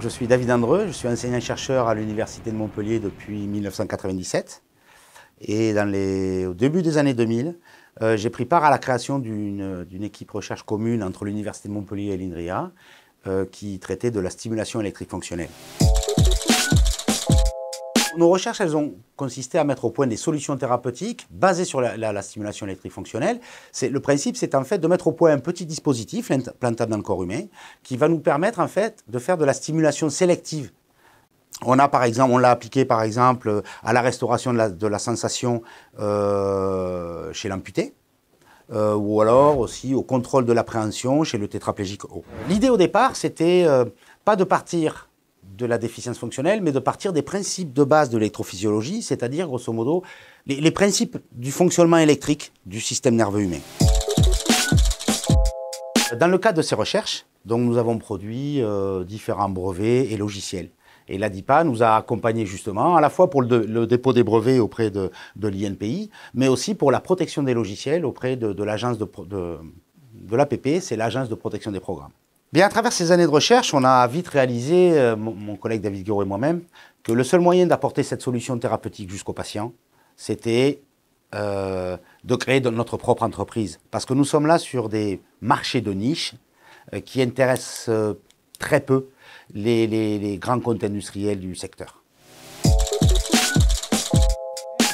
je suis David Andreux, je suis enseignant-chercheur à l'Université de Montpellier depuis 1997. Et au début des années 2000, euh, j'ai pris part à la création d'une équipe recherche commune entre l'Université de Montpellier et l'INRIA euh, qui traitait de la stimulation électrique fonctionnelle. Nos recherches, elles ont consisté à mettre au point des solutions thérapeutiques basées sur la, stimulation électrique fonctionnelle. C'est, le principe, c'est en fait de mettre au point un petit dispositif implantable dans le corps humain qui va nous permettre en fait de faire de la stimulation sélective on a par exemple, on l'a appliqué par exemple à la restauration de la, sensation euh, chez l'amputé, euh, ou alors aussi au contrôle de l'appréhension chez le tétraplégique haut. L'idée au départ, c'était euh, pas de partir de la déficience fonctionnelle, mais de partir des principes de base de l'électrophysiologie, c'est-à-dire grosso modo les, principes du fonctionnement électrique du système nerveux humain. Dans le cadre de ces recherches, donc nous avons produit euh, différents brevets et logiciels. Et l'ADIPA nous a accompagnés justement, à la fois pour le, dépôt des brevets auprès de, l'INPI, mais aussi pour la protection des logiciels auprès de, l'agence de, de l'APP, c'est l'agence de protection des programmes. Bien, à travers ces années de recherche, on a vite réalisé, euh, mon collègue David Guiraud et moi-même, que le seul moyen d'apporter cette solution thérapeutique jusqu'au patients, c'était euh, de créer notre propre entreprise. Parce que nous sommes là sur des marchés de niche euh, qui intéressent très peu les, grands comptes industriels du secteur.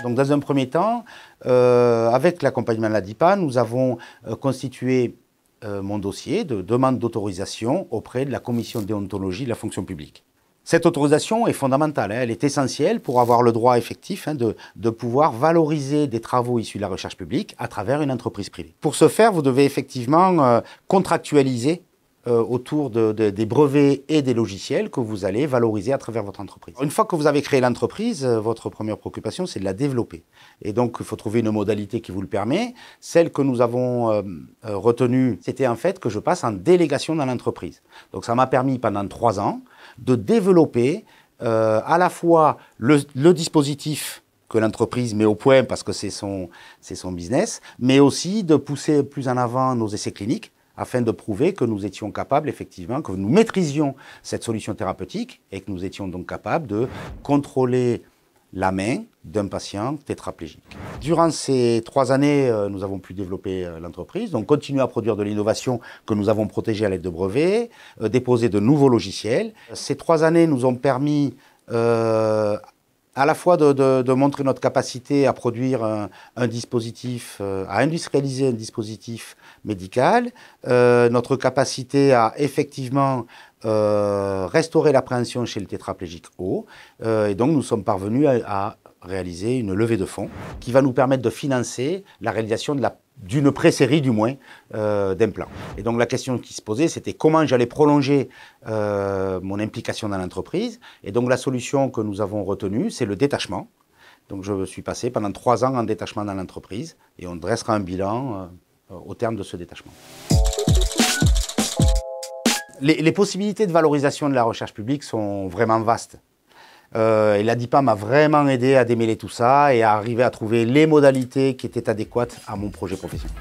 Donc dans un premier temps, avec l'accompagnement de la DIPA, nous avons constitué euh, mon dossier de demande d'autorisation auprès de la commission de déontologie de la fonction publique. Cette autorisation est fondamentale, hein. elle est essentielle pour avoir le droit effectif hein, de, pouvoir valoriser des travaux issus de la recherche publique à travers une entreprise privée. Pour ce faire, vous devez effectivement euh, contractualiser euh, autour de, des brevets et des logiciels que vous allez valoriser à travers votre entreprise. Une fois que vous avez créé l'entreprise, euh, votre première préoccupation, c'est de la développer. Et donc, il faut trouver une modalité qui vous le permet. Celle que nous avons euh, euh retenue, c'était en fait que je passe en délégation dans l'entreprise. Donc, ça m'a permis pendant trois ans de développer à la fois le, dispositif que l'entreprise met au point parce que c'est son, son business, mais aussi de pousser plus en avant nos essais cliniques afin de prouver que nous étions capables, effectivement, que nous maîtrisions cette solution thérapeutique et que nous étions donc capables de contrôler la main d'un patient tétraplégique. Durant ces trois années, euh, nous avons pu développer euh, l'entreprise, donc continuer à produire de l'innovation que nous avons protégée à l'aide de brevets, euh, déposer de nouveaux logiciels. Ces trois années nous ont permis à la fois de, montrer notre capacité à produire un, dispositif, euh, à industrialiser un dispositif médical, euh, notre capacité à effectivement euh, restaurer l'appréhension chez le tétraplégique haut. et donc nous sommes parvenus à réaliser une levée de fonds qui va nous permettre de financer la réalisation de la d'une pré du moins euh, d'implants. Et donc la question qui se posait, c'était comment j'allais prolonger euh, mon implication dans l'entreprise. Et donc la solution que nous avons retenue, c'est le détachement. Donc je suis passé pendant trois ans en détachement dans l'entreprise et on dressera un bilan euh, au terme de ce détachement. les possibilités de valorisation de la recherche publique sont vraiment vastes. Euh, et l'ADIPA m'a vraiment aidé à démêler tout ça et à arriver à trouver les modalités qui étaient adéquates à mon projet professionnel.